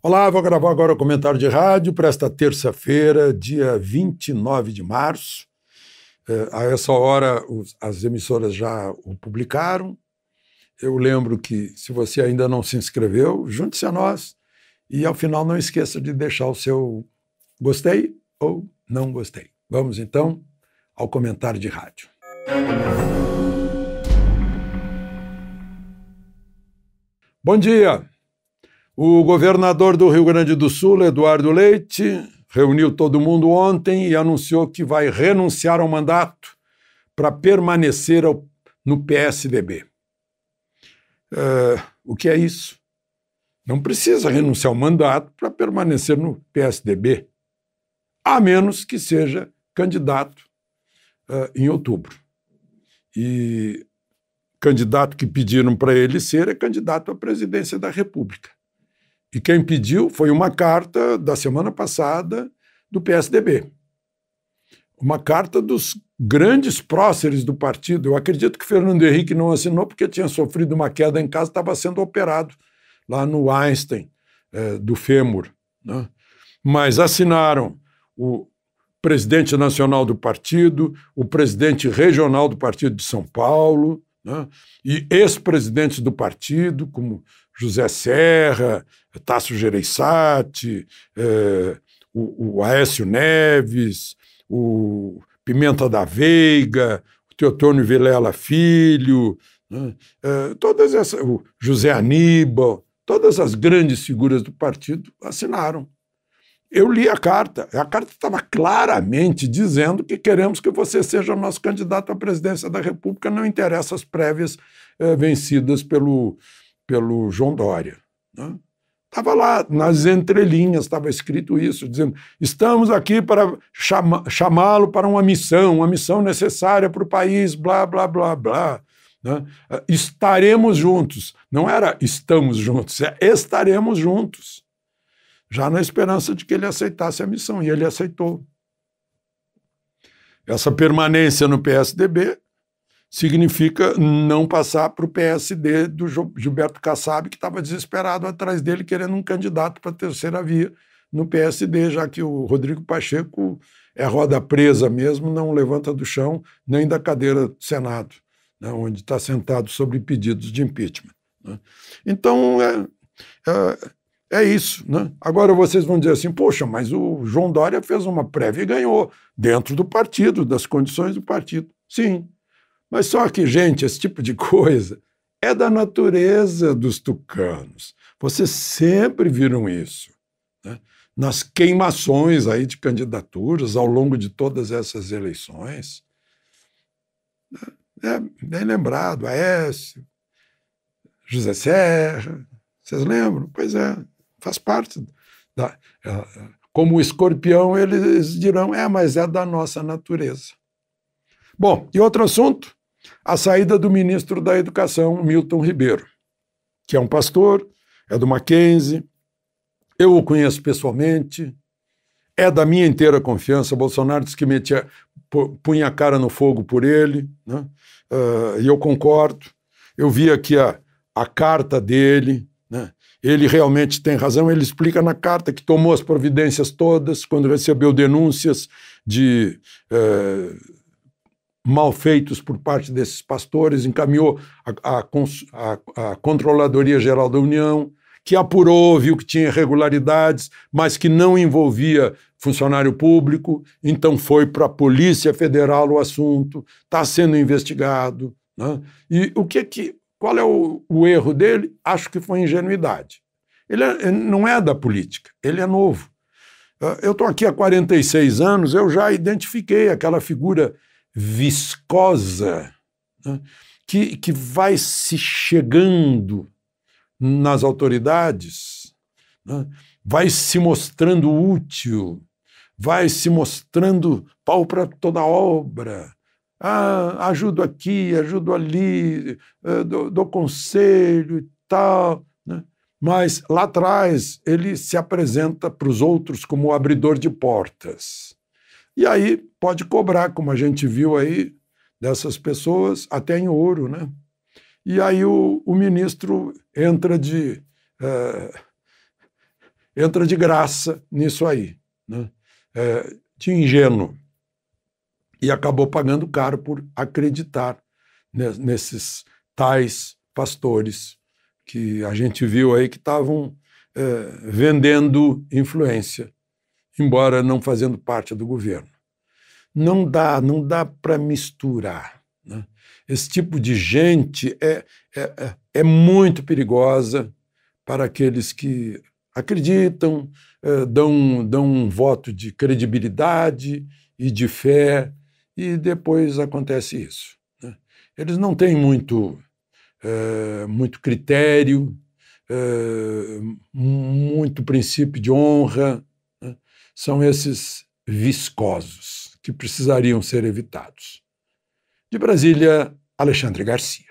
Olá, vou gravar agora o comentário de rádio para esta terça-feira, dia 29 de março. É, a essa hora, os, as emissoras já o publicaram. Eu lembro que, se você ainda não se inscreveu, junte-se a nós. E, ao final, não esqueça de deixar o seu gostei ou não gostei. Vamos, então, ao comentário de rádio. Bom dia! O governador do Rio Grande do Sul, Eduardo Leite, reuniu todo mundo ontem e anunciou que vai renunciar ao mandato para permanecer ao, no PSDB. Uh, é, o que é isso? Não precisa renunciar ao mandato para permanecer no PSDB, a menos que seja candidato uh, em outubro. E candidato que pediram para ele ser é candidato à presidência da República. E quem pediu foi uma carta da semana passada do PSDB. Uma carta dos grandes próceres do partido. Eu acredito que Fernando Henrique não assinou porque tinha sofrido uma queda em casa, estava sendo operado lá no Einstein, é, do fêmur. Né? Mas assinaram o presidente nacional do partido, o presidente regional do partido de São Paulo, né? e ex-presidentes do partido, como José Serra, Tasso Gereissati, é, o, o Aécio Neves, o Pimenta da Veiga, o Teotônio Vilela Filho, né? é, todas essas, o José Aníbal, todas as grandes figuras do partido assinaram. Eu li a carta. A carta estava claramente dizendo que queremos que você seja nosso candidato à presidência da República, não interessa as prévias é, vencidas pelo, pelo João Dória. Estava né? lá, nas entrelinhas, estava escrito isso, dizendo: estamos aqui para chamá-lo para uma missão, uma missão necessária para o país, blá, blá, blá, blá. Né? Eh, estaremos juntos. Não era estamos juntos, é estaremos juntos. Já na esperança de que ele aceitasse a missão, e ele aceitou. Essa permanência no PSDB significa não passar para o PSD do Gilberto Kassab, que estava desesperado atrás dele, querendo um candidato para a terceira via no PSD, já que o Rodrigo Pacheco é roda presa mesmo, não levanta do chão nem da cadeira do Senado, né, onde está sentado sobre pedidos de impeachment. Né? Então, é, é, é, isso. Né? Agora vocês vão dizer assim, poxa, mas o João Dória fez uma prévia e ganhou, dentro do partido, das condições do partido. Sim, mas só que, gente, esse tipo de coisa é da natureza dos tucanos. Vocês sempre viram isso. Né? Nas queimações aí de candidaturas ao longo de todas essas eleições. Né? É bem lembrado, Aécio, José Serra, vocês lembram? Pois é, faz parte. Da, é, como o escorpião, eles dirão, é, mas é da nossa natureza. Bom, e outro assunto? a saída do ministro da Educação, Milton Ribeiro, que é um pastor, é do Mackenzie, eu o conheço pessoalmente, é da minha inteira confiança. Bolsonaro disse que metia, punha a cara no fogo por ele, né? uh, e eu concordo. Eu vi aqui a, a carta dele, né? ele realmente tem razão. Ele explica na carta que tomou as providências todas quando recebeu denúncias de. Uh, mal feitos por parte desses pastores, encaminhou a, a, a Controladoria Geral da União, que apurou, viu que tinha irregularidades, mas que não envolvia funcionário público, então foi para a Polícia Federal o assunto, está sendo investigado. Né? E o que, que qual é o, o erro dele? Acho que foi ingenuidade. Ele, é, ele não é da política, ele é novo. Eu estou aqui há 46 anos, eu já identifiquei aquela figura viscosa né, que, que vai se chegando nas autoridades, né, vai se mostrando útil, vai se mostrando pau para toda obra. Ah, ajudo aqui, ajudo ali, eh, dou, dou conselho e tal. Né? Mas lá atrás ele se apresenta para os outros como o abridor de portas. E aí pode cobrar, como a gente viu aí, dessas pessoas, até em ouro, né? E aí o, o ministro entra de, é, entra de graça nisso aí, né? É, de ingênuo. E acabou pagando caro por acreditar nesses tais pastores que a gente viu aí que estavam é, vendendo influência embora não fazendo parte do governo. Não dá, não dá para misturar. Né? Esse tipo de gente é, é, é, é muito perigosa para aqueles que acreditam, eh, dão, dão um voto de credibilidade e de fé, e depois acontece isso. Né? Eles não têm muito, eh, muito critério, eh, muito princípio de honra, são esses viscosos que precisariam ser evitados. De Brasília, Alexandre Garcia.